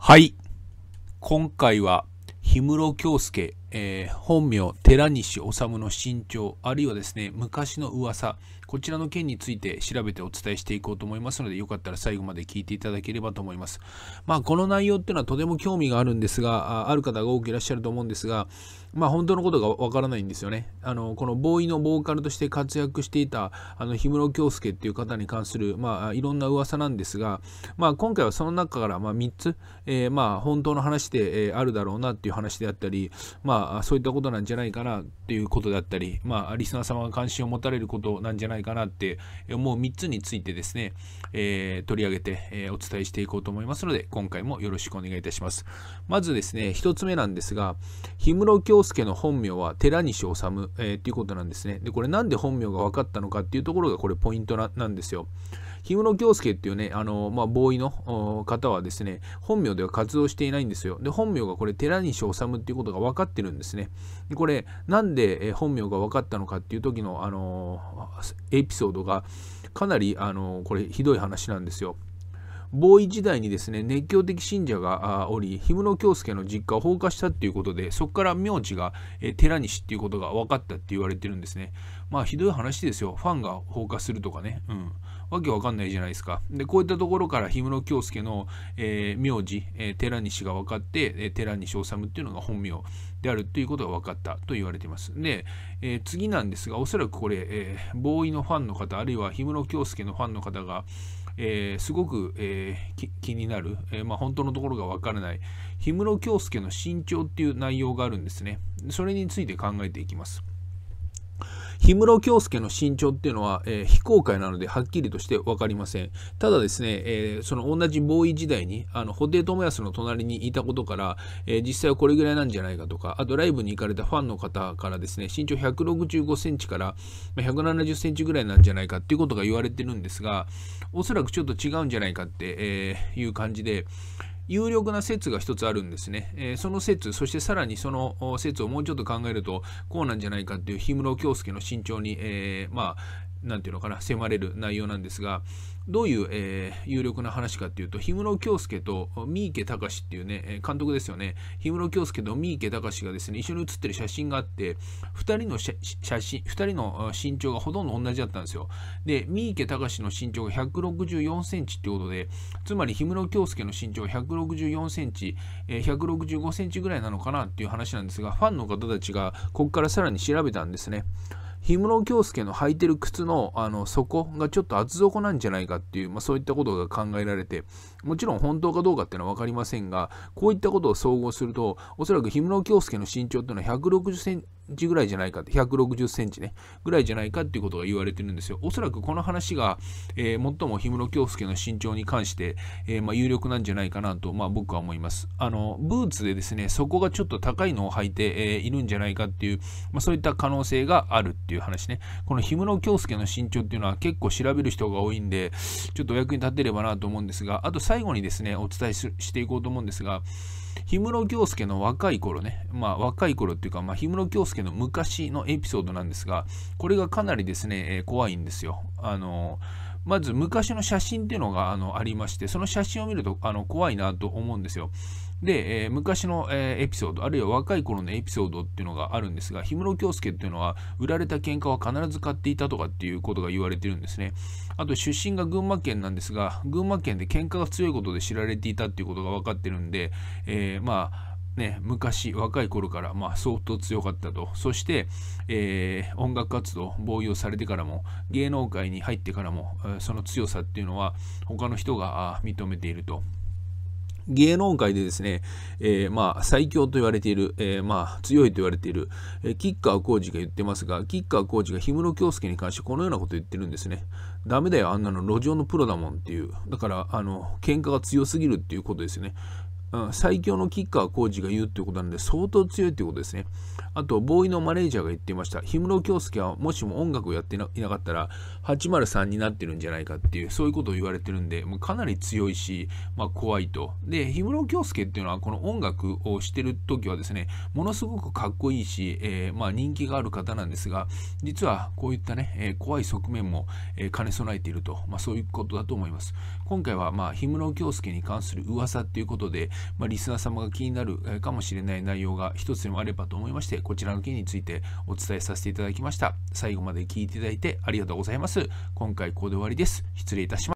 はい。今回は、氷室京介えー、本名寺西治の身長あるいはですね昔の噂こちらの件について調べてお伝えしていこうと思いますのでよかったら最後まで聞いていただければと思いますまあこの内容っていうのはとても興味があるんですがある方が多くいらっしゃると思うんですがまあ本当のことがわからないんですよねあのこのボーイのボーカルとして活躍していたあの氷室京介っていう方に関するまあいろんな噂なんですがまあ今回はその中からまあ3つ、えー、まあ本当の話で、えー、あるだろうなっていう話であったりまあまあ、そういったことなんじゃないかなっていうことだったり、まあ、リスナー様が関心を持たれることなんじゃないかなって思う3つについてですね、えー、取り上げて、えー、お伝えしていこうと思いますので、今回もよろしくお願いいたします。まずですね、1つ目なんですが、氷室京介の本名は寺西治、えー、っていうことなんですね。で、これなんで本名が分かったのかっていうところが、これポイントなんですよ。氷室京介っていうね、あの、まあ、ボーイの方はですね、本名では活動していないんですよ。で、本名がこれ、寺西治っていうことが分かってるんですね。でこれ、なんで本名が分かったのかっていう時の、あの、エピソードが、かなり、あの、これ、ひどい話なんですよ。ボーイ時代にですね熱狂的信者がおり氷室京介の実家を放火したっていうことでそこから名字が、え寺西っていうことが分かったって言われてるんですねまあひどい話ですよファンが放火するとかねうんわけわかんないじゃないですかでこういったところから氷室京介の、えー、名字、えー、寺西が分かって、えー、寺西治っていうのが本名であるということが分かったと言われていますで、えー、次なんですがおそらくこれ、えー、ボーイのファンの方あるいは氷室京介のファンの方がえー、すごく、えー、気になる、えー、まあ、本当のところがわからない、氷室京介の身長っていう内容があるんですね。それについて考えていきます。氷室京介の身長っていうのは、えー、非公開なのではっきりとして分かりません。ただですね、えー、その同じボーイ時代に、あの、布袋寅泰の隣にいたことから、えー、実際はこれぐらいなんじゃないかとか、あとライブに行かれたファンの方からですね、身長165センチから170センチぐらいなんじゃないかっていうことが言われてるんですが、おそらくちょっと違うんじゃないかって、えいう感じで、有力な説が一つあるんですね、えー、その説そしてさらにその説をもうちょっと考えるとこうなんじゃないかっていう氷室京介の慎重に、えー、まあ、んていうのかな迫れる内容なんですがどういう、えー、有力な話かっていうと氷室京介と三池隆っていうね監督ですよね氷室京介と三池隆がですね一緒に写ってる写真があって2人の写真2人の身長がほとんど同じだったんですよで三池隆の身長が164センチってことでつまり氷室京介の身長が164センチ、165センチぐらいなのかなっていう話なんですがファンの方たちがここからさらに調べたんですね。氷室京介の履いてる靴のあの底がちょっと厚底なんじゃないかっていう、まあ、そういったことが考えられてもちろん本当かどうかっていうのは分かりませんがこういったことを総合するとおそらく氷室京介の身長っていうのは1 6 0センチぐらいじゃないかって、160センチね、ぐらいじゃないかっていうことが言われてるんですよ。おそらくこの話が、えー、最も氷室京介の身長に関して、えー、まあ、有力なんじゃないかなと、まあ、僕は思います。あの、ブーツでですね、底がちょっと高いのを履いて、えー、いるんじゃないかっていう、まあ、そういった可能性があるっていう話ね。この氷室京介の身長っていうのは結構調べる人が多いんで、ちょっとお役に立てればなと思うんですが、あと最後にですね、お伝えしていこうと思うんですが、氷室京介の若い頃ね、まあ若い頃っていうか、まあ氷室京介の昔のエピソードなんですが、これがかなりですね、えー、怖いんですよ。あのーまず昔の写真っていうのがあのありまして、その写真を見るとあの怖いなと思うんですよ。で、えー、昔の、えー、エピソード、あるいは若い頃のエピソードっていうのがあるんですが、氷室京介っていうのは、売られた喧嘩は必ず買っていたとかっていうことが言われてるんですね。あと、出身が群馬県なんですが、群馬県で喧嘩が強いことで知られていたっていうことが分かってるんで、えー、まあ、ね、昔、若い頃から、まあ、相当強かったと。そして、えー、音楽活動、防御されてからも、芸能界に入ってからも、その強さっていうのは、他の人が認めていると。芸能界でですね、えー、まあ最強と言われている、えー、まあ強いと言われている、えー、キッ浩二が言ってますが、吉川晃司浩二が氷室京介に関してこのようなことを言ってるんですね。ダメだよ、あんなの路上のプロだもんっていう。だから、あの、喧嘩が強すぎるっていうことですよね。最強のキッカーコーチが言うっていうことなんで相当強いっていうことですね。あと、ボーイのマネージャーが言っていました。氷室京介はもしも音楽をやっていなかったら803になってるんじゃないかっていう、そういうことを言われてるんで、もうかなり強いし、まあ、怖いと。で、氷室京介っていうのはこの音楽をしてる時はですね、ものすごくかっこいいし、えー、まあ、人気がある方なんですが、実はこういったね、えー、怖い側面も、兼ね備えていると、まあ、そういうことだと思います。今回はまあ氷室京介に関する噂っていうことで、まあ、リスナー様が気になるかもしれない内容が一つでもあればと思いまして、こちらの件についてお伝えさせていただきました。最後まで聞いていただいてありがとうございます。今回ここで終わりです。失礼いたします。